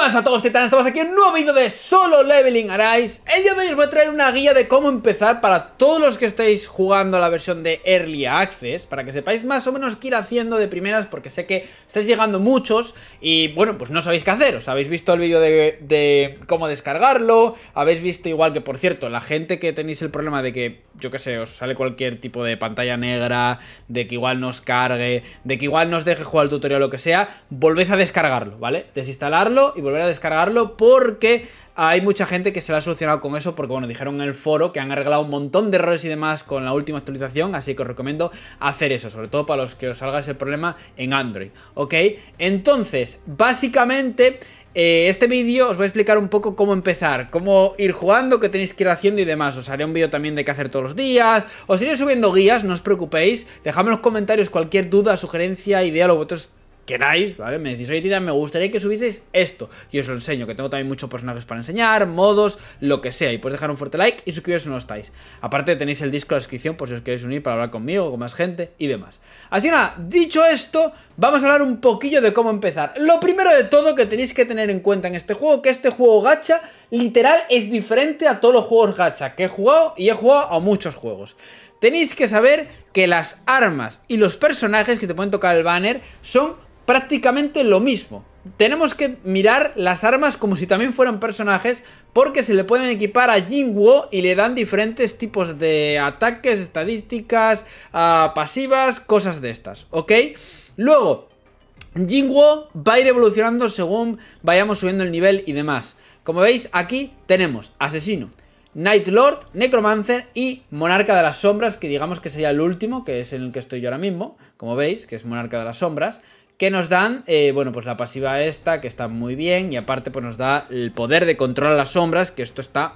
Hola a todos titanes, estamos aquí en un nuevo vídeo de Solo Leveling Arise El día de hoy os voy a traer una guía de cómo empezar para todos los que estáis jugando la versión de Early Access Para que sepáis más o menos qué ir haciendo de primeras porque sé que estáis llegando muchos Y bueno, pues no sabéis qué hacer, os habéis visto el vídeo de, cómo descargarlo Habéis visto igual que, por cierto, la gente que tenéis el problema de que, yo qué sé, os sale cualquier tipo de pantalla negra De que igual nos cargue, de que igual nos deje jugar el tutorial o lo que sea Volvéis a descargarlo, ¿vale? Desinstalarlo y volver a descargarlo porque hay mucha gente que se lo ha solucionado con eso porque, bueno, dijeron en el foro que han arreglado un montón de errores y demás con la última actualización, así que os recomiendo hacer eso, sobre todo para los que os salga ese problema en Android, ¿ok? Entonces, básicamente... Eh, este vídeo os voy a explicar un poco cómo empezar, cómo ir jugando, qué tenéis que ir haciendo y demás. Os haré un vídeo también de qué hacer todos los días. Os iré subiendo guías, no os preocupéis. Dejadme en los comentarios cualquier duda, sugerencia, idea, o vosotros queráis, ¿vale? Me decís, oye Tita, me gustaría que subieseis esto. Y os lo enseño, que tengo también muchos personajes para enseñar, modos, lo que sea. Y podéis dejar un fuerte like y suscribiros si no estáis. Aparte tenéis el disco en la descripción por si os queréis unir para hablar conmigo, con más gente y demás. Así nada, dicho esto, vamos a hablar un poquillo de cómo empezar. Lo primero de todo que tenéis que tener en cuenta en este juego, que este juego gacha literal es diferente a todos los juegos gacha que he jugado y he jugado a muchos juegos. Tenéis que saber que las armas y los personajes que te pueden tocar el banner son prácticamente lo mismo. Tenemos que mirar las armas como si también fueran personajes porque se le pueden equipar a Jinguo y le dan diferentes tipos de ataques, estadísticas, ah, pasivas, cosas de estas, ¿ok? Luego, Jinguo va a ir evolucionando según vayamos subiendo el nivel y demás. Como veis, aquí tenemos Asesino, Night Lord, Necromancer y Monarca de las Sombras, que digamos que sería el último, que es en el que estoy yo ahora mismo, como veis, que es Monarca de las Sombras que nos dan, eh, bueno, pues la pasiva esta, que está muy bien, y aparte pues nos da el poder de controlar las sombras, que esto está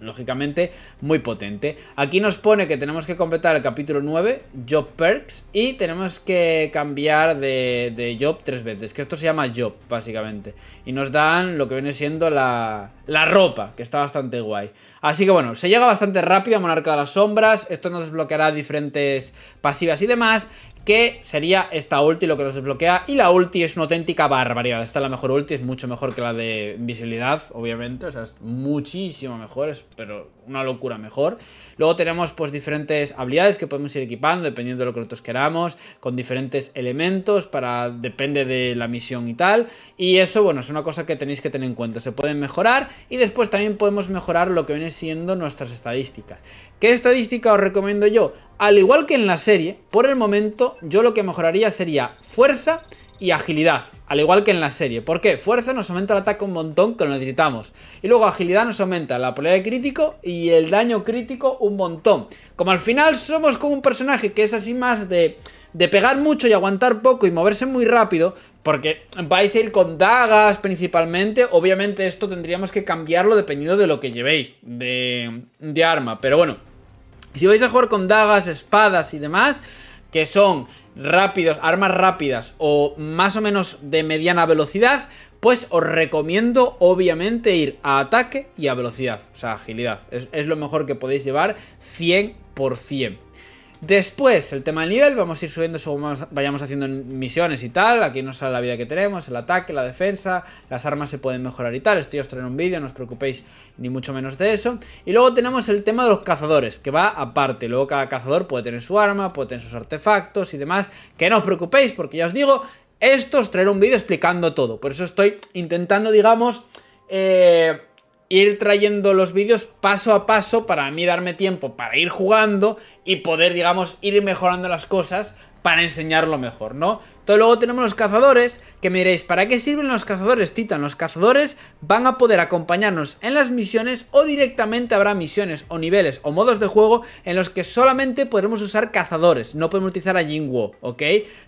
lógicamente muy potente. Aquí nos pone que tenemos que completar el capítulo 9, Job Perks, y tenemos que cambiar de, Job tres veces, que esto se llama Job, básicamente. Y nos dan lo que viene siendo la, la ropa, que está bastante guay. Así que bueno, se llega bastante rápido a Monarca de las Sombras, esto nos desbloqueará diferentes pasivas y demás, que sería esta ulti lo que nos desbloquea. Y la ulti es una auténtica barbaridad. Esta es la mejor ulti, es mucho mejor que la de Visibilidad, obviamente. O sea, es muchísimo mejor, es, pero una locura mejor. Luego tenemos pues diferentes habilidades que podemos ir equipando dependiendo de lo que nosotros queramos, con diferentes elementos para depende de la misión y tal. Y eso, bueno, es una cosa que tenéis que tener en cuenta. Se pueden mejorar y después también podemos mejorar lo que viene siendo nuestras estadísticas. ¿Qué estadística os recomiendo yo? Al igual que en la serie, por el momento yo lo que mejoraría sería fuerza y agilidad, al igual que en la serie. ¿Por qué? Fuerza nos aumenta el ataque un montón que lo necesitamos. Y luego agilidad nos aumenta la probabilidad de crítico y el daño crítico un montón. Como al final somos como un personaje que es así más de, de pegar mucho y aguantar poco y moverse muy rápido, porque vais a ir con dagas principalmente. Obviamente esto tendríamos que cambiarlo dependiendo de lo que llevéis de arma. Pero bueno, si vais a jugar con dagas, espadas y demás, que son rápidos, armas rápidas o más o menos de mediana velocidad, pues os recomiendo obviamente ir a ataque y a velocidad, o sea, agilidad. Es, es lo mejor que podéis llevar 100%. Después, el tema del nivel, vamos a ir subiendo según vayamos haciendo misiones y tal. Aquí nos sale la vida que tenemos, el ataque, la defensa, las armas se pueden mejorar y tal. Esto ya os traeré un vídeo, no os preocupéis ni mucho menos de eso. Y luego tenemos el tema de los cazadores, que va aparte. Luego cada cazador puede tener su arma, puede tener sus artefactos y demás. Que no os preocupéis, porque ya os digo, esto os traeré un vídeo explicando todo. Por eso estoy intentando, digamos... Eh ir trayendo los vídeos paso a paso para mí darme tiempo para ir jugando y poder, digamos, ir mejorando las cosas para enseñarlo mejor, ¿no? Entonces luego tenemos los cazadores, que me diréis, ¿para qué sirven los cazadores, Titan? Los cazadores van a poder acompañarnos en las misiones o directamente habrá misiones o niveles o modos de juego en los que solamente podremos usar cazadores, no podemos utilizar a Jingwo, ¿ok?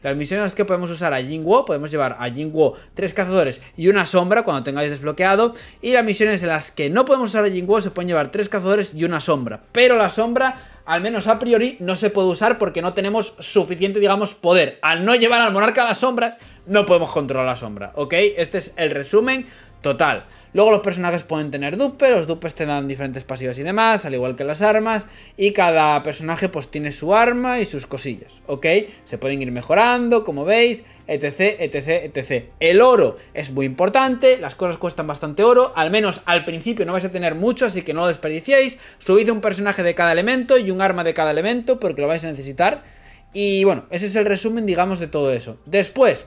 Las misiones en las que podemos usar a Jingwo. podemos llevar a Jingwo. tres cazadores y una sombra cuando tengáis desbloqueado, y las misiones en las que no podemos usar a Jingwo se pueden llevar tres cazadores y una sombra, pero la sombra al menos a priori, no se puede usar porque no tenemos suficiente, digamos, poder. Al no llevar al monarca a las sombras, no podemos controlar la sombra, ¿ok? Este es el resumen Total. Luego los personajes pueden tener dupes, los dupes te dan diferentes pasivas y demás, al igual que las armas, y cada personaje pues tiene su arma y sus cosillas, ¿ok? Se pueden ir mejorando, como veis, etc, etc, etc. El oro es muy importante, las cosas cuestan bastante oro, al menos al principio no vais a tener mucho, así que no lo desperdiciéis. Subid un personaje de cada elemento y un arma de cada elemento, porque lo vais a necesitar. Y bueno, ese es el resumen, digamos, de todo eso. Después,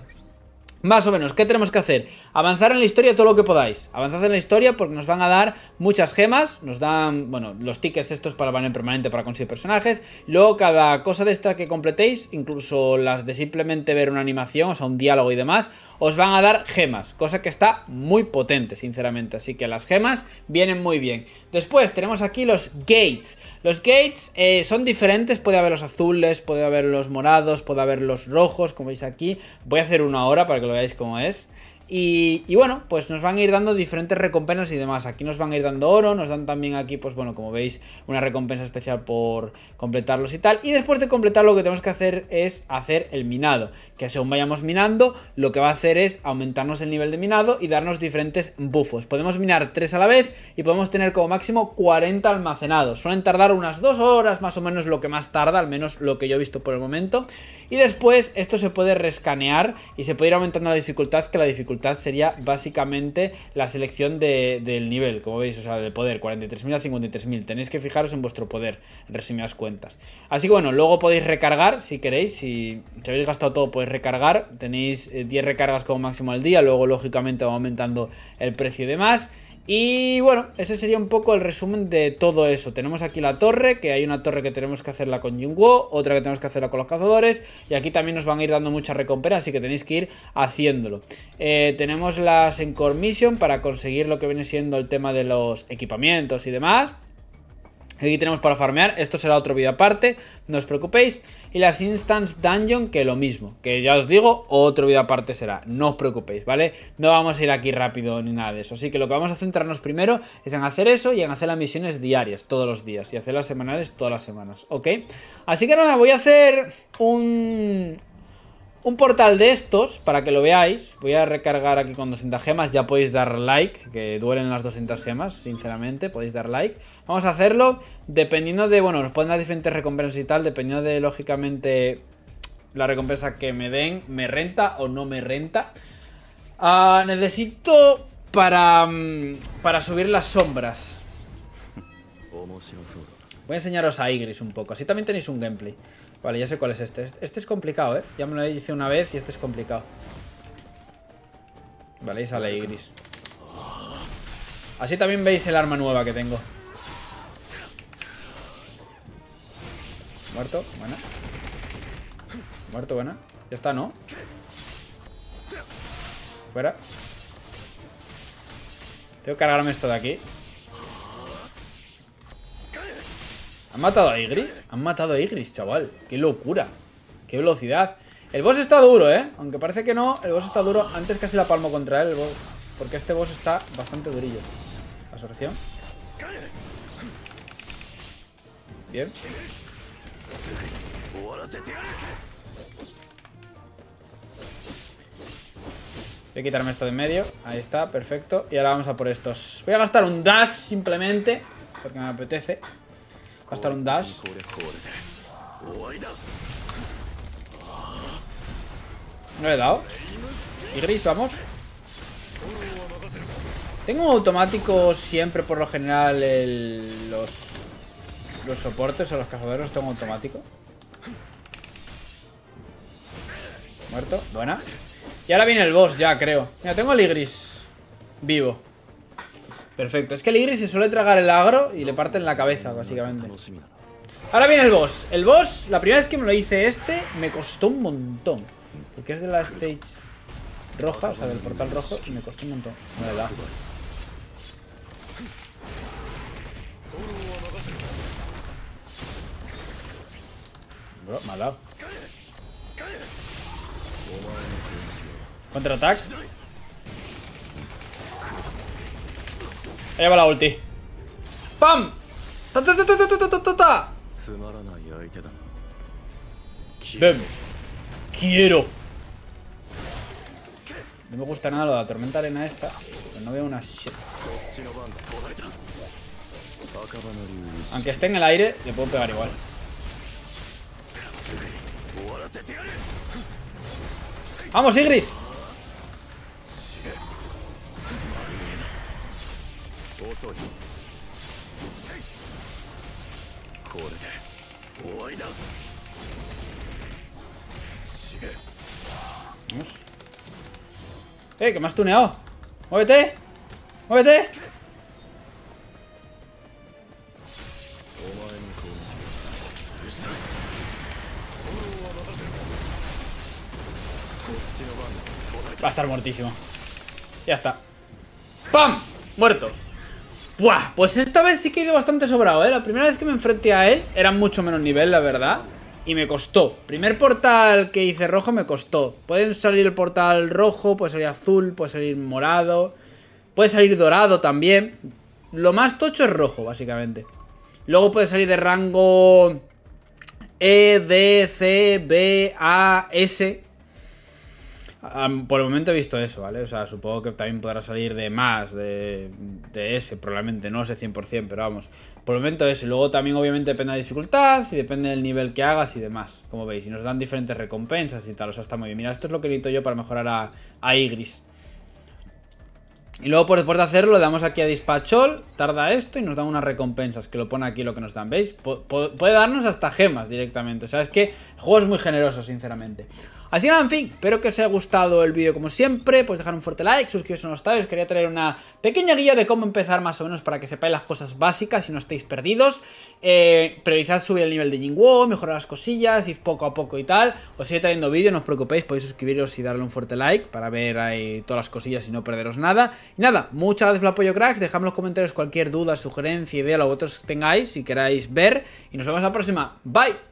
más o menos, ¿qué tenemos que hacer? avanzar en la historia todo lo que podáis. Avanzad en la historia porque nos van a dar muchas gemas, nos dan, bueno, los tickets estos para banner permanente para conseguir personajes. Luego cada cosa de esta que completéis, incluso las de simplemente ver una animación, o sea, un diálogo y demás, os van a dar gemas, cosa que está muy potente, sinceramente. Así que las gemas vienen muy bien. Después tenemos aquí los gates. Los gates eh, son diferentes, puede haber los azules, puede haber los morados, puede haber los rojos, como veis aquí. Voy a hacer uno ahora para que lo veáis cómo es. Y, bueno, pues nos van a ir dando diferentes recompensas y demás. Aquí nos van a ir dando oro, nos dan también aquí, pues bueno, como veis, una recompensa especial por completarlos y tal. Y después de completar lo que tenemos que hacer es hacer el minado, que según vayamos minando, lo que va a hacer es aumentarnos el nivel de minado y darnos diferentes bufos. Podemos minar Tres a la vez y podemos tener como máximo 40 almacenados. Suelen tardar unas Dos horas más o menos lo que más tarda, al menos lo que yo he visto por el momento. Y después esto se puede rescanear y se puede ir aumentando la dificultad que la dificultad sería básicamente la selección del nivel, como veis, o sea, del poder, 43.000 a 53.000. Tenéis que fijaros en vuestro poder, en resumidas cuentas. Así que bueno, luego podéis recargar si queréis, si, habéis gastado todo podéis recargar, tenéis 10 eh, recargas como máximo al día, luego lógicamente va aumentando el precio y demás. Y bueno, ese sería un poco el resumen de todo eso. Tenemos aquí la torre, que hay una torre que tenemos que hacerla con Jinguo, otra que tenemos que hacerla con los cazadores, y aquí también nos van a ir dando muchas recompensas, así que tenéis que ir haciéndolo. Eh, tenemos las Encore Mission para conseguir lo que viene siendo el tema de los equipamientos y demás. Aquí tenemos para farmear, esto será otro vídeo aparte, no os preocupéis. Y las Instance Dungeon, que lo mismo, que ya os digo, otro vídeo aparte será, no os preocupéis, ¿vale? No vamos a ir aquí rápido ni nada de eso. Así que lo que vamos a centrarnos primero es en hacer eso y en hacer las misiones diarias, todos los días, y hacer las semanales todas las semanas, ¿ok? Así que nada, voy a hacer un, un portal de estos, para que lo veáis Voy a recargar aquí con 200 gemas Ya podéis dar like, que duelen las 200 gemas Sinceramente, podéis dar like Vamos a hacerlo dependiendo de Bueno, nos pueden dar diferentes recompensas y tal Dependiendo de, lógicamente La recompensa que me den, me renta O no me renta ah, Necesito para mm, Para subir las sombras Voy a enseñaros a Igris un poco Así también tenéis un gameplay Vale, ya sé cuál es este. este. Este es complicado, ¿eh? Ya me lo hice una vez y este es complicado. Vale, y sale gris. Así también veis el arma nueva que tengo. Muerto, buena. Muerto, buena. Ya está, ¿no? Fuera. Tengo que cargarme esto de aquí. ¿Han matado a Igris? Han matado a Igris, chaval. ¡Qué locura! ¡Qué velocidad! El boss está duro, ¿eh? Aunque parece que no, el boss está duro. Antes casi la palmo contra él, Porque este boss está bastante durillo. Absorción. Bien. Voy a quitarme esto de en medio. Ahí está, perfecto. Y ahora vamos a por estos. Voy a gastar un dash simplemente. Porque me apetece. Va a estar un dash. No le he dado. Y gris, vamos. Tengo automático siempre, por lo general, los, soportes o los cazaderos. Tengo automático. Muerto. Buena. Y ahora viene el boss ya, creo. Mira, tengo el Igris vivo. Perfecto, es que el iris se suele tragar el agro y le parten la cabeza, básicamente. Ahora viene el boss. El boss, la primera vez que me lo hice este, me costó un montón. Porque es de la stage roja, o sea, del portal rojo, y me costó un montón. La verdad. Bro, me Allá va la ulti. ¡Pam! ¡Ta, ta, ta, ta, ta, ta, ta, ta! Ven. Quiero. No me gusta nada lo de la tormenta arena esta. Pero no veo una shit. Aunque esté en el aire, le puedo pegar igual. ¡Vamos, Igris! ¡Eh! ¡Que me has tuneado! ¡Muévete! ¡Muévete! Va a estar muertísimo. Ya está. ¡Pam! Muerto. Buah, pues esta vez sí que he ido bastante sobrado, ¿eh? La primera vez que me enfrenté a él era mucho menos nivel, la verdad. Y me costó. Primer portal que hice rojo me costó. puede salir el portal rojo, puede salir azul, puede salir morado. Puede salir dorado también. Lo más tocho es rojo, básicamente. Luego puede salir de rango E, D, C, B, A, S. Por el momento he visto eso, ¿vale? O sea, supongo que también podrá salir de más, de, de ese, probablemente, no sé 100%, pero vamos. Por el momento es luego también, obviamente, depende de la dificultad, si depende del nivel que hagas y demás. Como veis, y nos dan diferentes recompensas y tal, o sea, está muy bien. Mira, esto es lo que necesito yo para mejorar a, a Igris. Y luego, por pues, después de hacerlo, le damos aquí a Dispachol, tarda esto y nos dan unas recompensas, que lo pone aquí lo que nos dan, ¿veis? puede darnos hasta gemas directamente, o sea, es que el juego es muy generoso, sinceramente. Así nada, en fin, espero que os haya gustado el vídeo como siempre, pues dejar un fuerte like, suscribiros a los estáis, os quería traer una pequeña guía de cómo empezar más o menos para que sepáis las cosas básicas y no estéis perdidos, eh, priorizad subir el nivel de Jingwo, mejorar las cosillas, ir poco a poco y tal, os iré trayendo vídeo, no os preocupéis, podéis suscribiros y darle un fuerte like para ver ahí todas las cosillas y no perderos nada. Y nada, muchas gracias por el apoyo cracks, dejadme en los comentarios cualquier duda, sugerencia, idea, lo que vosotros tengáis, si queráis ver, y nos vemos la próxima, bye.